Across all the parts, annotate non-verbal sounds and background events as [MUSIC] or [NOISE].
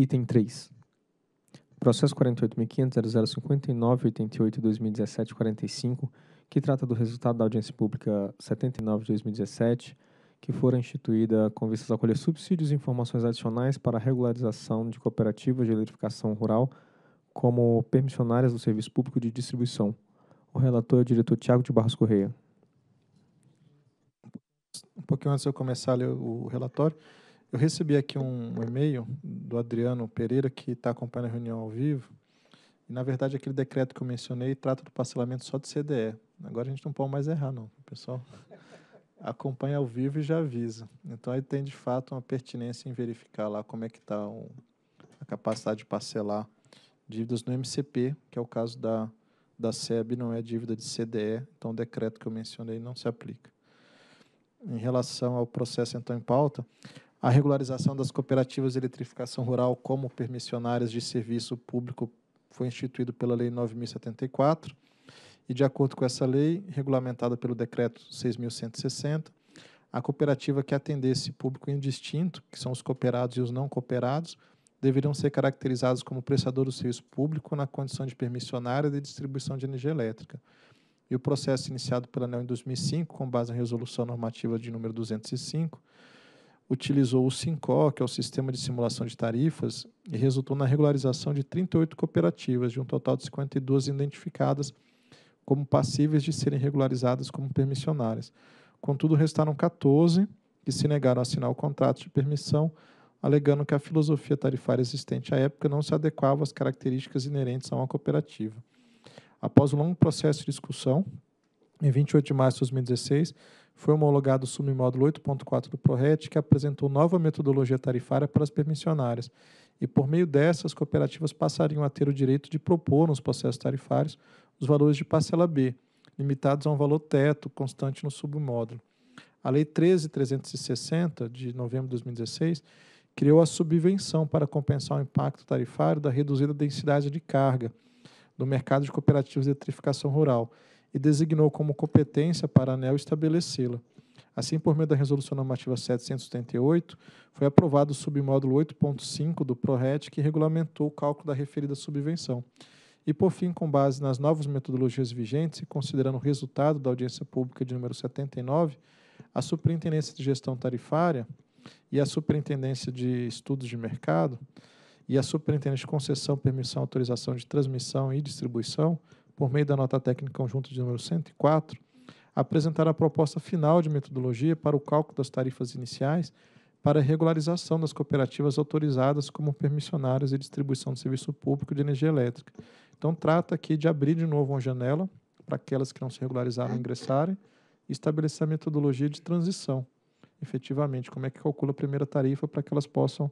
Item 3. Processo 48.500.0059.88.2017.45, que trata do resultado da audiência pública 79 de 2017, que fora instituída com vistas a colher subsídios e informações adicionais para a regularização de cooperativas de eletrificação rural como permissionárias do serviço público de distribuição. O relator é o diretor Tiago de Barros Correia. Um pouquinho antes de eu começar a ler o relatório, eu recebi aqui um, um e-mail do Adriano Pereira, que está acompanhando a reunião ao vivo. E, na verdade, aquele decreto que eu mencionei trata do parcelamento só de CDE. Agora a gente não pode mais errar, não. O pessoal acompanha ao vivo e já avisa. Então, aí tem, de fato, uma pertinência em verificar lá como é que está a capacidade de parcelar dívidas no MCP, que é o caso da, da SEB, não é dívida de CDE. Então, o decreto que eu mencionei não se aplica. Em relação ao processo, então, em pauta, a regularização das cooperativas de eletrificação rural como permissionárias de serviço público foi instituído pela Lei 9.074 e, de acordo com essa lei, regulamentada pelo Decreto 6.160, a cooperativa que atendesse público indistinto, que são os cooperados e os não cooperados, deveriam ser caracterizados como prestador do serviço público na condição de permissionária de distribuição de energia elétrica. E o processo iniciado pela ANEL em 2005, com base na Resolução Normativa de número 205, utilizou o SINCO, que é o Sistema de Simulação de Tarifas, e resultou na regularização de 38 cooperativas, de um total de 52 identificadas como passíveis de serem regularizadas como permissionárias. Contudo, restaram 14 que se negaram a assinar o contrato de permissão, alegando que a filosofia tarifária existente à época não se adequava às características inerentes a uma cooperativa. Após um longo processo de discussão, em 28 de março de 2016, foi homologado o submódulo 8.4 do ProRet, que apresentou nova metodologia tarifária para as permissionárias. E por meio dessa, as cooperativas passariam a ter o direito de propor nos processos tarifários os valores de parcela B, limitados a um valor teto constante no submódulo. A Lei 13.360, de novembro de 2016, criou a subvenção para compensar o impacto tarifário da reduzida densidade de carga do mercado de cooperativas de eletrificação rural, e designou como competência para a ANEL estabelecê-la. Assim, por meio da Resolução Normativa 778, foi aprovado o submódulo 8.5 do PRORET, que regulamentou o cálculo da referida subvenção. E, por fim, com base nas novas metodologias vigentes e considerando o resultado da audiência pública de número 79, a Superintendência de Gestão Tarifária e a Superintendência de Estudos de Mercado e a Superintendência de Concessão, Permissão, Autorização de Transmissão e Distribuição por meio da nota técnica conjunta de número 104, apresentar a proposta final de metodologia para o cálculo das tarifas iniciais para regularização das cooperativas autorizadas como permissionárias e distribuição de serviço público de energia elétrica. Então, trata aqui de abrir de novo uma janela para aquelas que não se regularizaram ingressarem e estabelecer a metodologia de transição, efetivamente, como é que calcula a primeira tarifa para que elas possam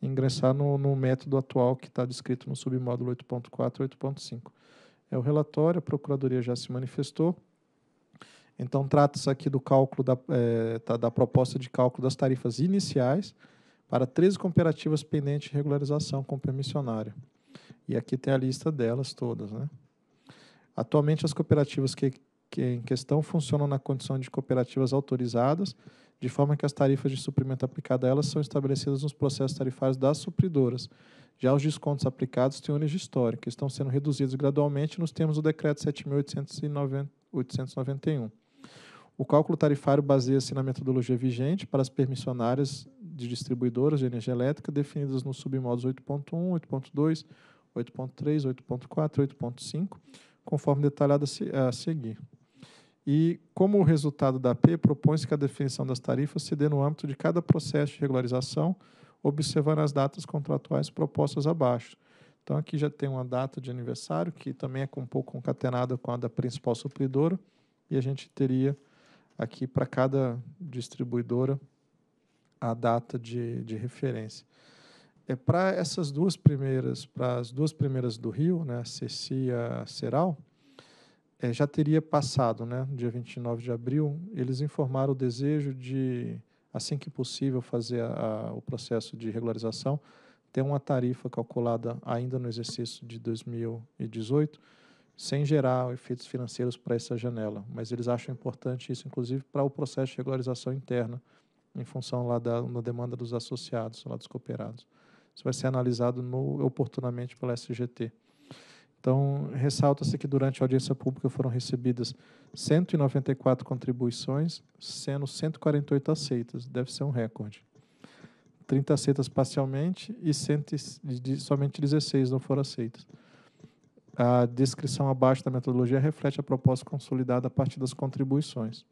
ingressar no, no método atual que está descrito no submódulo 8.4 e 8.5 é o relatório, a Procuradoria já se manifestou. Então, trata-se aqui do cálculo da, é, tá, da proposta de cálculo das tarifas iniciais para 13 cooperativas pendentes de regularização com permissionária. E aqui tem a lista delas todas. Né? Atualmente, as cooperativas que, que em questão funcionam na condição de cooperativas autorizadas, de forma que as tarifas de suprimento aplicadas a elas são estabelecidas nos processos tarifários das supridoras, já os descontos aplicados têm origem histórica, estão sendo reduzidos gradualmente nos termos do Decreto 7.891. O cálculo tarifário baseia-se na metodologia vigente para as permissionárias de distribuidoras de energia elétrica definidas nos submodos 8.1, 8.2, 8.3, 8.4, 8.5, conforme detalhado a seguir. E, como resultado da P, propõe-se que a definição das tarifas se dê no âmbito de cada processo de regularização, observando as datas contratuais propostas abaixo. Então, aqui já tem uma data de aniversário, que também é um pouco concatenada com a da principal supridora, e a gente teria aqui para cada distribuidora a data de, de referência. É para essas duas primeiras, para as duas primeiras do Rio, né, a Ceci e a Ceral, é, já teria passado, né, dia 29 de abril, eles informaram o desejo de assim que possível, fazer a, a, o processo de regularização, ter uma tarifa calculada ainda no exercício de 2018, sem gerar efeitos financeiros para essa janela. Mas eles acham importante isso, inclusive, para o processo de regularização interna, em função lá da, na demanda dos associados, lá dos cooperados. Isso vai ser analisado no, oportunamente pela SGT. Então, ressalta-se que durante a audiência pública foram recebidas 194 contribuições, sendo 148 aceitas, deve ser um recorde. 30 aceitas parcialmente e somente 16 não foram aceitas. A descrição abaixo da metodologia reflete a proposta consolidada a partir das contribuições.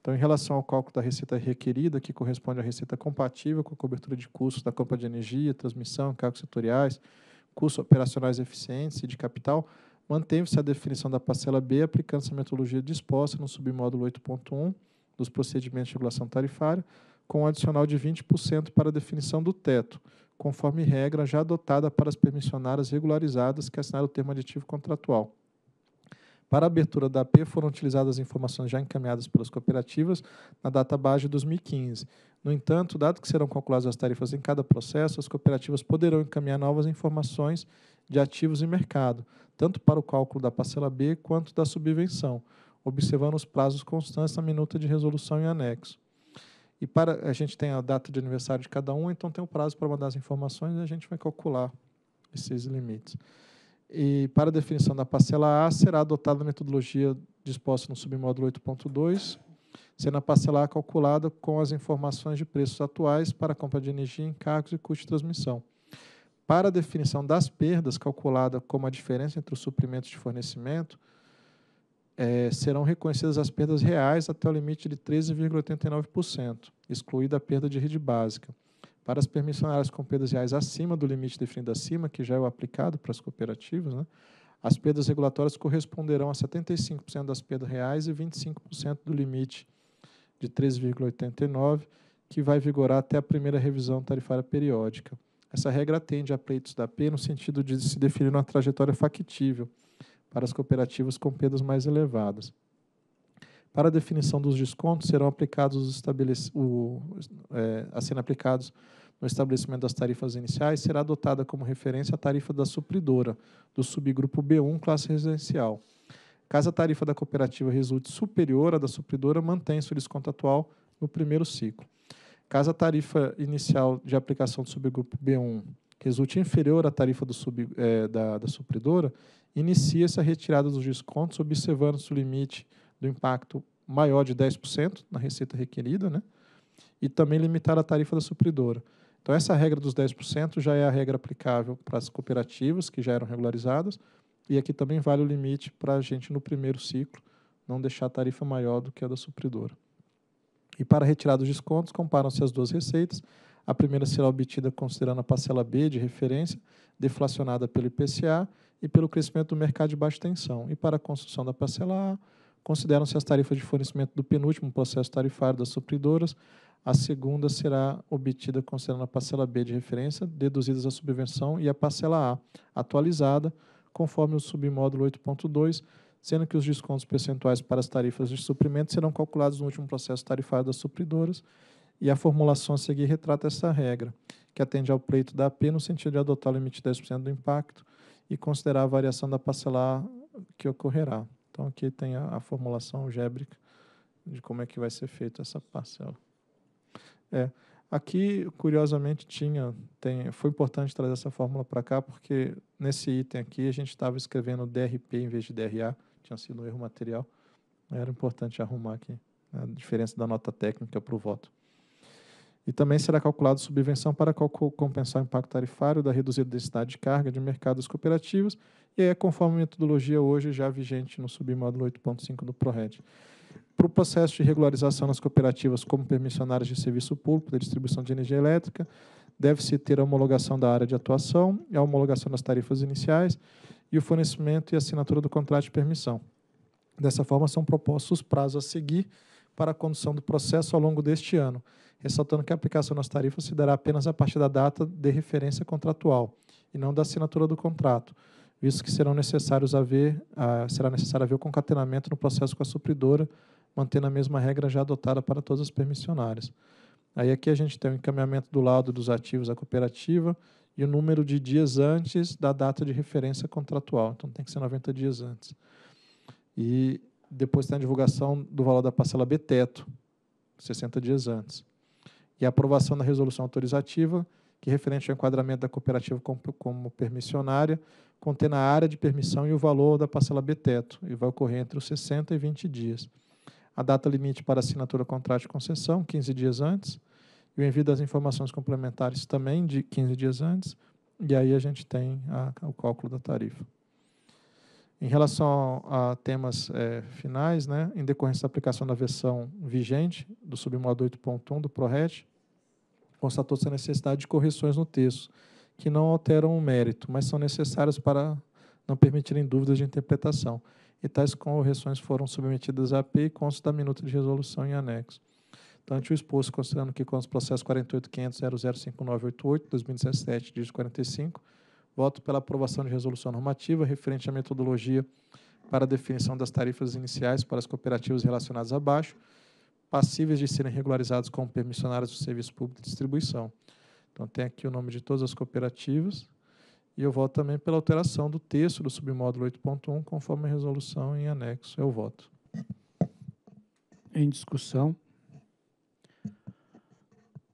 Então, em relação ao cálculo da receita requerida, que corresponde à receita compatível com a cobertura de custos da compra de energia, transmissão, cargos setoriais, recursos operacionais eficientes e de capital, manteve-se a definição da parcela B, aplicando-se a metodologia disposta no submódulo 8.1 dos procedimentos de regulação tarifária, com um adicional de 20% para a definição do teto, conforme regra já adotada para as permissionárias regularizadas que assinaram o termo aditivo contratual. Para a abertura da AP foram utilizadas informações já encaminhadas pelas cooperativas na data base de 2015, no entanto, dado que serão calculadas as tarifas em cada processo, as cooperativas poderão encaminhar novas informações de ativos e mercado, tanto para o cálculo da parcela B quanto da subvenção, observando os prazos constantes na minuta de resolução e anexo. E para a gente tem a data de aniversário de cada um, então tem o um prazo para mandar as informações e a gente vai calcular esses limites. E para a definição da parcela A, será adotada a metodologia disposta no submódulo 8.2, sendo a parcelar calculada com as informações de preços atuais para a compra de energia, encargos e custo de transmissão. Para a definição das perdas, calculada como a diferença entre os suprimentos de fornecimento, é, serão reconhecidas as perdas reais até o limite de 13,89%, excluída a perda de rede básica. Para as permissionárias com perdas reais acima do limite definido acima, que já é o aplicado para as cooperativas, né, as perdas regulatórias corresponderão a 75% das perdas reais e 25% do limite de 3,89, que vai vigorar até a primeira revisão tarifária periódica. Essa regra atende a pleitos da P no sentido de se definir uma trajetória factível para as cooperativas com perdas mais elevadas. Para a definição dos descontos, serão aplicados os estabelec... o, é, aplicados no estabelecimento das tarifas iniciais, será adotada como referência a tarifa da supridora, do subgrupo B1, classe residencial. Caso a tarifa da cooperativa resulte superior à da supridora, mantém-se o desconto atual no primeiro ciclo. Caso a tarifa inicial de aplicação do subgrupo B1 resulte inferior à tarifa do sub, é, da, da supridora, inicia-se a retirada dos descontos, observando-se o limite do impacto maior de 10% na receita requerida, né? e também limitar a tarifa da supridora. Então, essa regra dos 10% já é a regra aplicável para as cooperativas que já eram regularizadas, e aqui também vale o limite para a gente, no primeiro ciclo, não deixar a tarifa maior do que a da supridora. E para retirar dos descontos, comparam-se as duas receitas. A primeira será obtida considerando a parcela B de referência, deflacionada pelo IPCA e pelo crescimento do mercado de baixa tensão. E para a construção da parcela A, consideram-se as tarifas de fornecimento do penúltimo processo tarifário das supridoras. A segunda será obtida considerando a parcela B de referência, deduzidas a subvenção, e a parcela A, atualizada, conforme o submódulo 8.2, sendo que os descontos percentuais para as tarifas de suprimento serão calculados no último processo tarifário das supridoras, e a formulação a seguir retrata essa regra, que atende ao pleito da AP no sentido de adotar o limite de 10% do impacto e considerar a variação da parcela A que ocorrerá. Então aqui tem a, a formulação algébrica de como é que vai ser feita essa parcela. É, aqui, curiosamente, tinha, tem, foi importante trazer essa fórmula para cá, porque nesse item aqui a gente estava escrevendo DRP em vez de DRA, tinha sido um erro material. Era importante arrumar aqui né, a diferença da nota técnica para o voto. E também será calculado subvenção para compensar o impacto tarifário da reduzida densidade de carga de mercados cooperativos, e é conforme a metodologia hoje já vigente no submódulo 8.5 do PRORED. Para o processo de regularização nas cooperativas como permissionárias de serviço público da distribuição de energia elétrica, deve-se ter a homologação da área de atuação, a homologação das tarifas iniciais e o fornecimento e assinatura do contrato de permissão. Dessa forma, são propostos os prazos a seguir para a condução do processo ao longo deste ano, ressaltando que a aplicação das tarifas se dará apenas a partir da data de referência contratual e não da assinatura do contrato, visto que serão necessários haver, será necessário haver o concatenamento no processo com a supridora, mantendo a mesma regra já adotada para todas as permissionárias. Aí aqui a gente tem o encaminhamento do laudo dos ativos da cooperativa e o número de dias antes da data de referência contratual. Então tem que ser 90 dias antes. E depois tem a divulgação do valor da parcela B teto, 60 dias antes. E a aprovação da resolução autorizativa, que é referente ao enquadramento da cooperativa como, como permissionária, contendo a área de permissão e o valor da parcela B teto, e vai ocorrer entre os 60 e 20 dias. A data limite para assinatura, contrato de concessão, 15 dias antes, e o envio das informações complementares também de 15 dias antes, e aí a gente tem a, o cálculo da tarifa. Em relação a temas é, finais, né, em decorrência da aplicação da versão vigente do submodo 8.1 do ProRet, constatou-se a necessidade de correções no texto, que não alteram o mérito, mas são necessárias para não permitirem dúvidas de interpretação. E tais correções foram submetidas à AP e constam da minuta de resolução em anexo. Então, ante o exposto, considerando que com os processos 48.500.005988, 2017, dígito 45, Voto pela aprovação de resolução normativa referente à metodologia para a definição das tarifas iniciais para as cooperativas relacionadas abaixo, passíveis de serem regularizados como permissionárias do serviço público de distribuição. Então, tem aqui o nome de todas as cooperativas. E eu voto também pela alteração do texto do submódulo 8.1, conforme a resolução em anexo. Eu voto. Em discussão.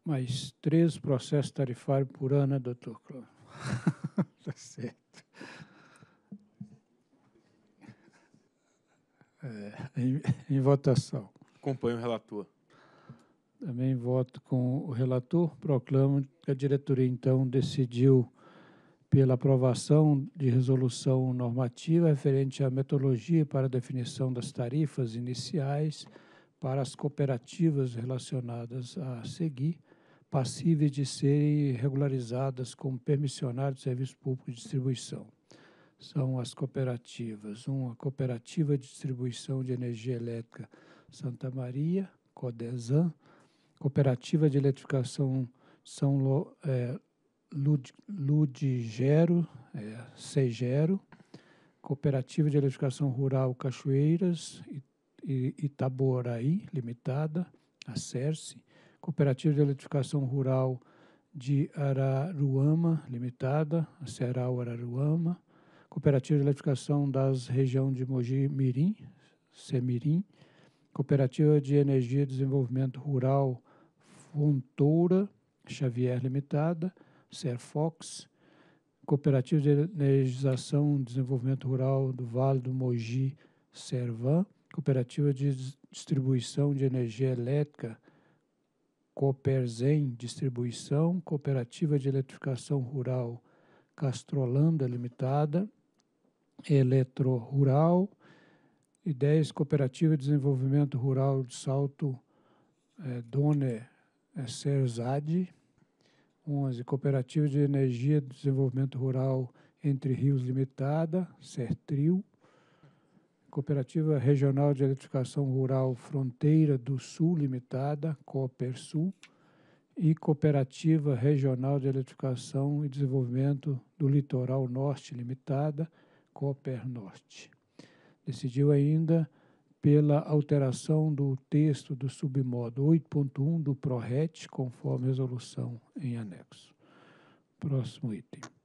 Mais três processos tarifários por ano, doutor Cláudio. [LAUGHS] tá certo. É, em, em votação. Acompanho o relator. Também voto com o relator. Proclamo que a diretoria, então, decidiu pela aprovação de resolução normativa referente à metodologia para definição das tarifas iniciais para as cooperativas relacionadas a seguir, passíveis de serem regularizadas como permissionário de serviço público de distribuição. São as cooperativas, uma cooperativa de distribuição de energia elétrica Santa Maria, Codesan, cooperativa de eletrificação São Lo, é, Lud, Ludigero, é, Segero, cooperativa de eletrificação rural Cachoeiras e Itaboraí Limitada, a CERCE, Cooperativa de Eletrificação Rural de Araruama Limitada, a Ceral Araruama, Cooperativa de Eletrificação das região de Mogi Mirim, Semirim, Cooperativa de Energia e Desenvolvimento Rural Fontoura Xavier Limitada, Serfox, Cooperativa de Energização e Desenvolvimento Rural do Vale do Mogi, Servan, Cooperativa de Distribuição de Energia Elétrica Cooperzem Distribuição, Cooperativa de Eletrificação Rural Castrolanda Limitada, Eletro Rural e 10 Cooperativa de Desenvolvimento Rural de Salto é, Done é, Serzade, 11 Cooperativa de Energia de Desenvolvimento Rural Entre Rios Limitada, Sertril, Cooperativa Regional de Eletrificação Rural Fronteira do Sul Limitada, Coopersul, e Cooperativa Regional de Eletrificação e Desenvolvimento do Litoral Norte Limitada, (COPER-NORTE). Decidiu ainda pela alteração do texto do submodo 8.1 do PRORET, conforme resolução em anexo. Próximo item.